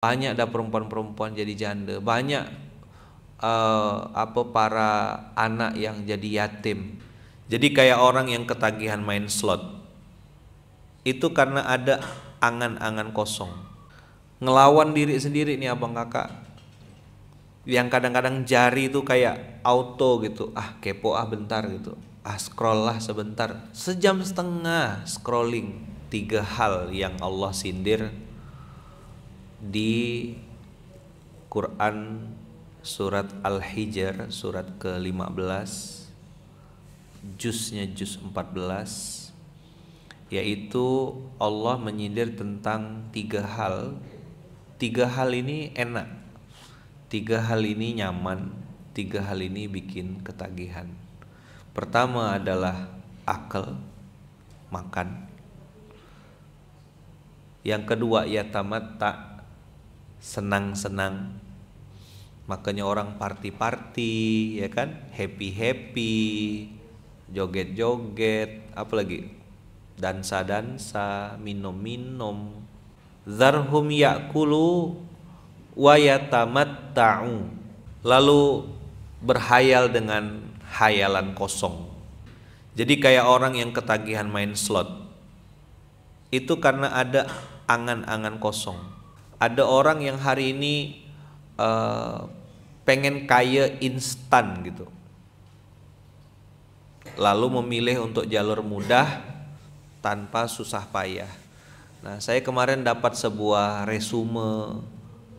banyak ada perempuan-perempuan jadi janda banyak uh, apa para anak yang jadi yatim jadi kayak orang yang ketagihan main slot itu karena ada angan-angan kosong ngelawan diri sendiri nih abang kakak yang kadang-kadang jari itu kayak auto gitu ah kepo ah bentar gitu ah scroll lah sebentar sejam setengah scrolling tiga hal yang Allah sindir di Quran surat Al-Hijr surat ke-15 juznya juz 14 yaitu Allah menyindir tentang tiga hal tiga hal ini enak tiga hal ini nyaman tiga hal ini bikin ketagihan pertama adalah akal makan yang kedua ya tamat tak senang-senang. Makanya orang party-party, ya kan? Happy-happy, joget-joget, apalagi dansa-dansa, minum-minum. Zarhum yakulu wa yatamatta'u. Lalu berhayal dengan hayalan kosong. Jadi kayak orang yang ketagihan main slot. Itu karena ada angan-angan kosong ada orang yang hari ini uh, pengen kaya instan gitu lalu memilih untuk jalur mudah tanpa susah payah nah saya kemarin dapat sebuah resume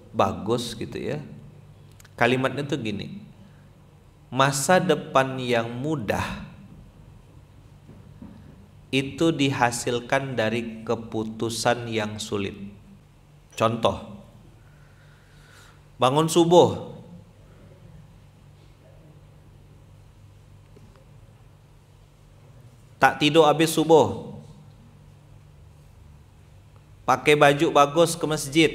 bagus gitu ya kalimatnya tuh gini masa depan yang mudah itu dihasilkan dari keputusan yang sulit Contoh, bangun subuh. Tak tidur habis subuh. Pakai baju bagus ke masjid.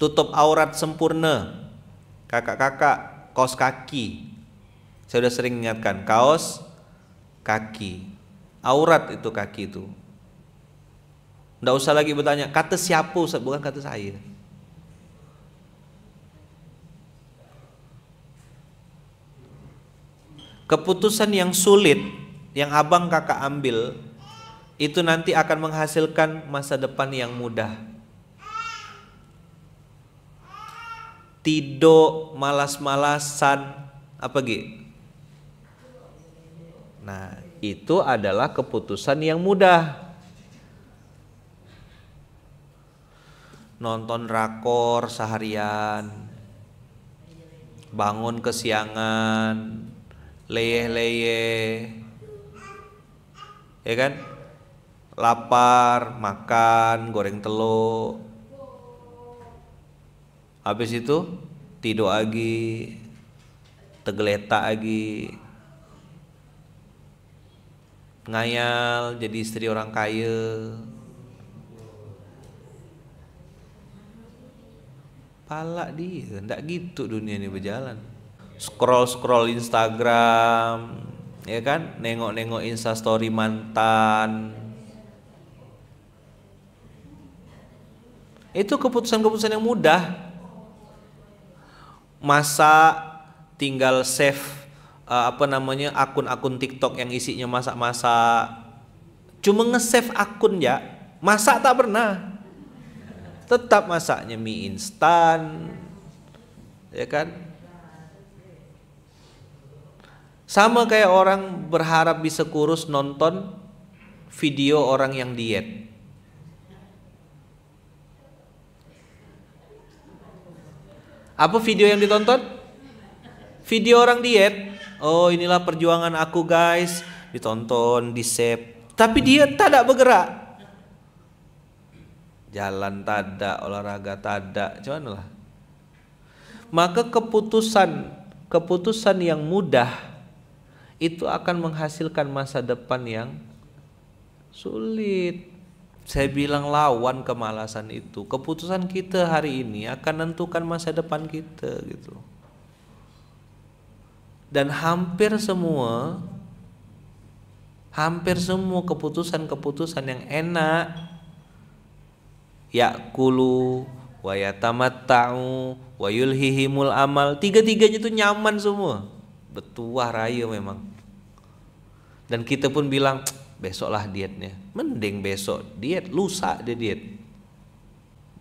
Tutup aurat sempurna. Kakak-kakak, kaos kaki. Saya sudah sering ingatkan, kaos kaki. Aurat itu kaki itu. Tidak usah lagi bertanya, kata siapa Ustaz, bukan kata saya. Keputusan yang sulit yang abang kakak ambil itu nanti akan menghasilkan masa depan yang mudah. Tido, malas-malasan, apa gitu? Nah, itu adalah keputusan yang mudah. nonton rakor seharian bangun kesiangan leyeh leye ya kan lapar makan goreng telur habis itu tidur lagi tegeletak lagi ngayal jadi istri orang kaya pala dia ndak gitu dunia ini berjalan scroll scroll Instagram ya kan nengok nengok instastory mantan itu keputusan keputusan yang mudah masa tinggal save uh, apa namanya akun-akun TikTok yang isinya masak-masak cuma nge-save akun ya masak tak pernah tetap masaknya mie instan ya kan sama kayak orang berharap bisa kurus nonton video orang yang diet apa video yang ditonton video orang diet oh inilah perjuangan aku guys ditonton di save tapi dia tak ada bergerak jalan tada, olahraga tada, cuman lah. Maka keputusan, keputusan yang mudah itu akan menghasilkan masa depan yang sulit. Saya bilang lawan kemalasan itu. Keputusan kita hari ini akan menentukan masa depan kita gitu. Dan hampir semua hampir semua keputusan-keputusan yang enak yakulu wa yatamatta'u wa yulhihimul amal tiga-tiganya itu nyaman semua betuah raya memang dan kita pun bilang besoklah dietnya mending besok diet lusa dia diet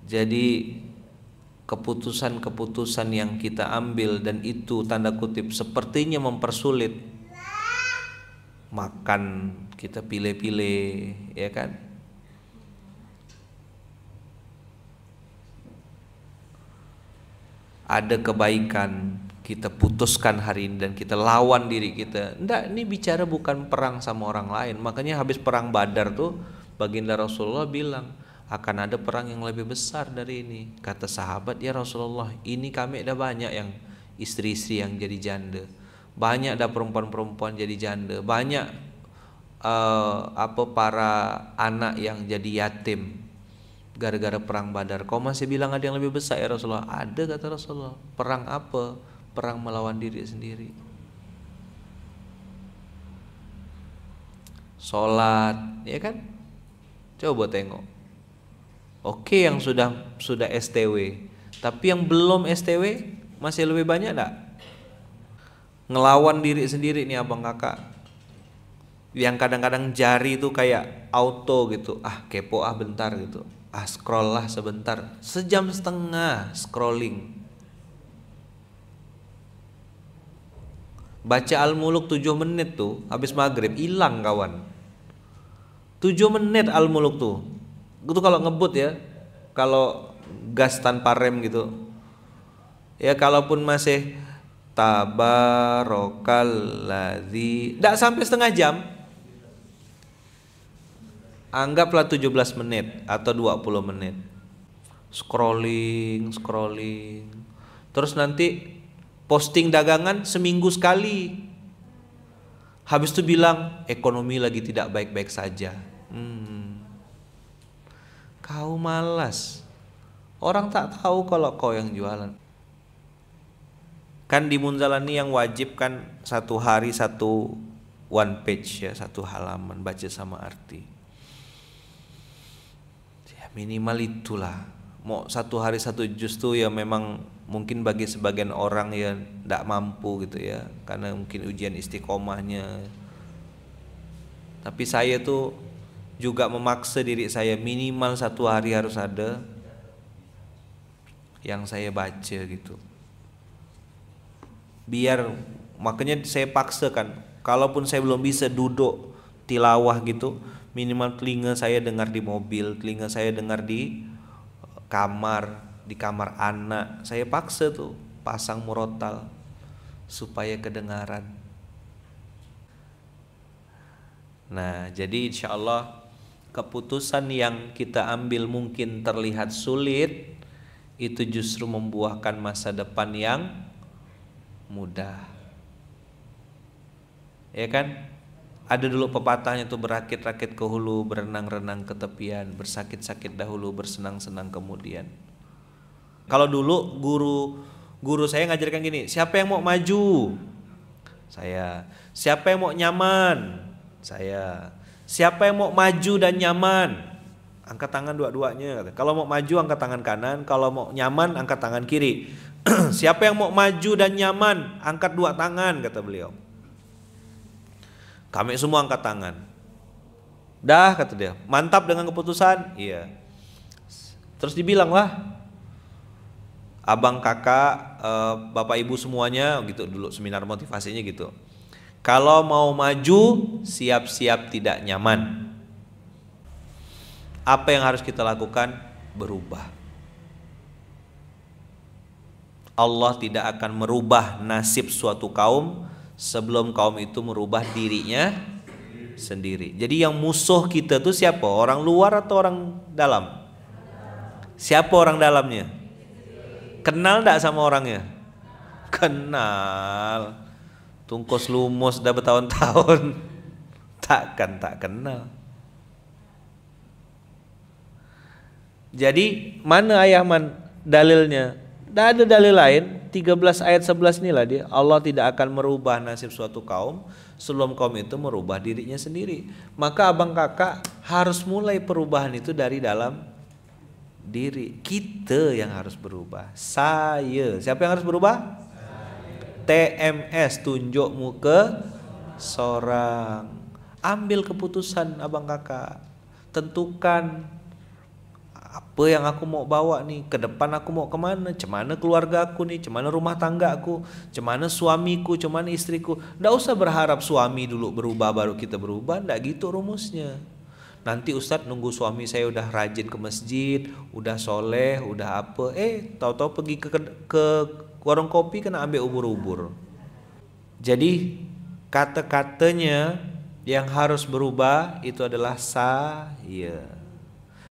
jadi keputusan-keputusan yang kita ambil dan itu tanda kutip sepertinya mempersulit makan kita pilih-pilih ya kan ada kebaikan kita putuskan hari ini dan kita lawan diri kita. Enggak, ini bicara bukan perang sama orang lain. Makanya habis perang Badar tuh baginda Rasulullah bilang akan ada perang yang lebih besar dari ini. Kata sahabat, "Ya Rasulullah, ini kami ada banyak yang istri-istri yang jadi janda. Banyak ada perempuan-perempuan jadi janda. Banyak uh, apa para anak yang jadi yatim." gara-gara perang Badar. Kau masih bilang ada yang lebih besar ya Rasulullah? Ada kata Rasulullah. Perang apa? Perang melawan diri sendiri. Sholat, ya kan? Coba tengok. Oke yang sudah sudah STW, tapi yang belum STW masih lebih banyak enggak? Ngelawan diri sendiri nih abang kakak yang kadang-kadang jari itu kayak auto gitu ah kepo ah bentar gitu ah scroll lah sebentar sejam setengah scrolling baca Al-Muluk 7 menit tuh habis maghrib hilang kawan Tujuh menit Al-Muluk tuh itu kalau ngebut ya kalau gas tanpa rem gitu ya kalaupun masih tabarokal tabarokalladzi tidak sampai setengah jam anggaplah 17 menit atau 20 menit scrolling scrolling terus nanti posting dagangan seminggu sekali habis itu bilang ekonomi lagi tidak baik-baik saja hmm. kau malas orang tak tahu kalau kau yang jualan kan di Munzalani yang wajib kan satu hari satu one page ya satu halaman baca sama arti minimal itulah mau satu hari satu justru ya memang mungkin bagi sebagian orang ya tidak mampu gitu ya karena mungkin ujian istiqomahnya tapi saya tuh juga memaksa diri saya minimal satu hari harus ada yang saya baca gitu biar makanya saya paksa kan, kalaupun saya belum bisa duduk tilawah gitu minimal telinga saya dengar di mobil telinga saya dengar di eh, kamar di kamar anak saya paksa tuh pasang murotal supaya kedengaran nah jadi insya Allah keputusan yang kita ambil mungkin terlihat sulit itu justru membuahkan masa depan yang mudah ya kan ada dulu pepatahnya tuh berakit-rakit ke hulu, berenang-renang ke tepian, bersakit-sakit dahulu, bersenang-senang kemudian. Kalau dulu guru guru saya ngajarkan gini, siapa yang mau maju? Saya. Siapa yang mau nyaman? Saya. Siapa yang mau maju dan nyaman? Angkat tangan dua-duanya. Kalau mau maju angkat tangan kanan, kalau mau nyaman angkat tangan kiri. siapa yang mau maju dan nyaman? Angkat dua tangan kata beliau. Kami semua angkat tangan. Dah kata dia, mantap dengan keputusan. Iya. Terus dibilang lah, abang kakak, eh, bapak ibu semuanya gitu dulu seminar motivasinya gitu. Kalau mau maju, siap-siap tidak nyaman. Apa yang harus kita lakukan? Berubah. Allah tidak akan merubah nasib suatu kaum sebelum kaum itu merubah dirinya sendiri. Jadi yang musuh kita tuh siapa? Orang luar atau orang dalam? Siapa orang dalamnya? Kenal tidak sama orangnya? Kenal. Tungkus lumus dah bertahun-tahun. Takkan tak kenal. Jadi mana ayah man dalilnya? Tidak ada dalil lain 13 ayat 11 inilah dia Allah tidak akan merubah nasib suatu kaum sebelum kaum itu merubah dirinya sendiri. Maka abang kakak harus mulai perubahan itu dari dalam diri. Kita yang harus berubah. Saya. Siapa yang harus berubah? TMS tunjuk muka seorang. Ambil keputusan abang kakak. Tentukan apa yang aku mau bawa nih ke depan aku mau kemana cemana keluarga aku nih cemana rumah tangga aku cemana suamiku cemana istriku ndak usah berharap suami dulu berubah baru kita berubah ndak gitu rumusnya nanti Ustad nunggu suami saya udah rajin ke masjid udah soleh udah apa eh tahu-tahu pergi ke, ke warung kopi kena ambil ubur-ubur jadi kata-katanya yang harus berubah itu adalah saya